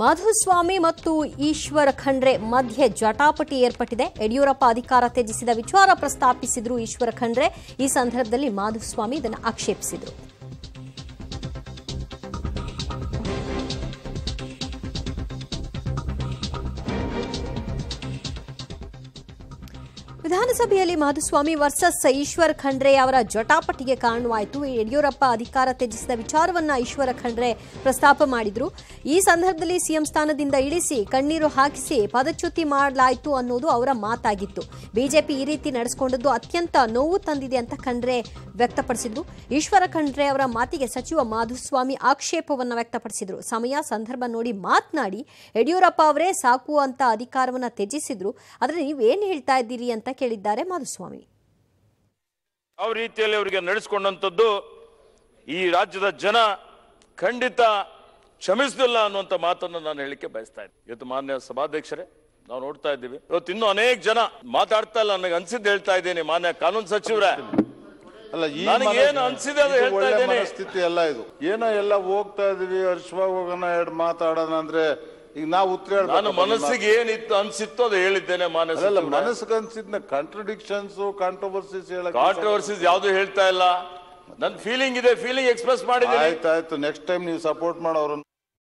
ಮಾಧುಸ್ವಾಮಿ ಮತ್ತು ಈಶ್ವರ ಖಂಡ್ರೆ ಮಧ್ಯೆ ಜಟಾಪಟಿ ಏರ್ಪಟ್ಟಿದೆ ಯಡಿಯೂರಪ್ಪ ಅಧಿಕಾರ ತ್ಯಜಿಸಿದ ವಿಚಾರ ಪ್ರಸ್ತಾಪಿಸಿದ್ರು ಈಶ್ವರ ಖಂಡ್ರೆ ಈ ಸಂದರ್ಭದಲ್ಲಿ ಮಾಧುಸ್ವಾಮಿ ಇದನ್ನು ಆಕ್ಷೇಪಿಸಿದರು ವಿಧಾನಸಭೆಯಲ್ಲಿ ಮಾಧುಸ್ವಾಮಿ ವರ್ಸಸ್ ಈಶ್ವರ್ ಖಂಡ್ರೆ ಅವರ ಜಟಾಪಟಿಗೆ ಕಾರಣವಾಯಿತು ಯಡಿಯೂರಪ್ಪ ಅಧಿಕಾರ ತ್ಯಜಿಸಿದ ವಿಚಾರವನ್ನ ಈಶ್ವರ ಖಂಡ್ರೆ ಪ್ರಸ್ತಾಪ ಮಾಡಿದ್ರು ಈ ಸಂದರ್ಭದಲ್ಲಿ ಸಿಎಂ ಸ್ಥಾನದಿಂದ ಇಳಿಸಿ ಕಣ್ಣೀರು ಹಾಕಿಸಿ ಪದಚ್ಯುತಿ ಮಾಡಲಾಯಿತು ಅನ್ನೋದು ಅವರ ಮಾತಾಗಿತ್ತು ಬಿಜೆಪಿ ಈ ರೀತಿ ನಡೆಸಿಕೊಂಡದ್ದು ಅತ್ಯಂತ ನೋವು ತಂದಿದೆ ಅಂತ ಖಂಡ್ರೆ ವ್ಯಕ್ತಪಡಿಸಿದ್ರು ಈಶ್ವರ ಖಂಡ್ರೆ ಅವರ ಮಾತಿಗೆ ಸಚಿವ ಮಾಧುಸ್ವಾಮಿ ಆಕ್ಷೇಪವನ್ನು ವ್ಯಕ್ತಪಡಿಸಿದ್ರು ಸಮಯ ಸಂದರ್ಭ ನೋಡಿ ಮಾತನಾಡಿ ಯಡಿಯೂರಪ್ಪ ಅವರೇ ಸಾಕು ಅಂತ ಅಧಿಕಾರವನ್ನ ತ್ಯಜಿಸಿದ್ರು ಆದರೆ ನೀವೇನು ಹೇಳ್ತಾ ಇದ್ದೀರಿ ಅಂತ ಕೇಳಿದ್ದಾರೆ ಮಾಧುಸ್ವಾಮಿ ಯಾವ ರೀತಿಯಲ್ಲಿ ಅವರಿಗೆ ನಡೆಸಿಕೊಂಡಂಥದ್ದು ಈ ರಾಜ್ಯದ ಜನ ಖಂಡಿತ ಕ್ಷಮಿಸಲಿಲ್ಲ ಅನ್ನುವಂತ ಮಾತನ್ನು ನಾನು ಹೇಳಿಕೆ ಬಯಸ್ತಾ ಇದ್ದೀನಿ ಇವತ್ತು ಮಾನ್ಯ ಸಭಾಧ್ಯಕ್ಷರೇ ನಾವು ನೋಡ್ತಾ ಇದ್ದೀವಿ ಇವತ್ತು ಇನ್ನೂ ಅನೇಕ ಜನ ಮಾತಾಡ್ತಾ ಇಲ್ಲ ನನಗೆ ಅನ್ಸಿದ್ದು ಹೇಳ್ತಾ ಇದ್ದೀನಿ ಮಾನ್ಯ ಕಾನೂನು ಸಚಿವರೇ ಏನು ಅನ್ಸಿದೆ ಅದು ಹೇಳ್ತಾ ಇದ್ದೇನೆ ಸ್ಥಿತಿ ಎಲ್ಲ ಇದು ಏನೋ ಎಲ್ಲ ಹೋಗ್ತಾ ಇದೀವಿ ಹರ್ಷವಾಗಿ ಹೋಗೋಣ ಎರಡು ಮಾತಾಡೋಣ ಅಂದ್ರೆ ಈಗ ನಾವು ಉತ್ತರ ನಾನು ಮನಸ್ಸಿಗೆ ಏನಿತ್ತು ಅನ್ಸಿತ್ತು ಅದು ಹೇಳಿದ್ದೇನೆ ಮಾನಸ ಮನಸ್ಸಿಗೆ ಅನ್ಸಿದ್ನ ಕಾಂಟ್ರಡಿಕ್ಷನ್ಸ್ ಕಾಂಟ್ರವರ್ಸೀಸ್ ಹೇಳ ಕಾಂಟ್ರವರ್ಸೀಸ್ ಯಾವ್ದು ಹೇಳ್ತಾ ಇಲ್ಲ ನನ್ನ ಫೀಲಿಂಗ್ ಇದೆ ಫೀಲಿಂಗ್ ಎಕ್ಸ್ಪ್ರೆಸ್ ಮಾಡಿದ್ದೀನಿ ಆಯ್ತಾಯ್ತು ಆಯ್ತು ನೆಕ್ಸ್ಟ್ ಟೈಮ್ ನೀವು ಸಪೋರ್ಟ್ ಮಾಡೋರು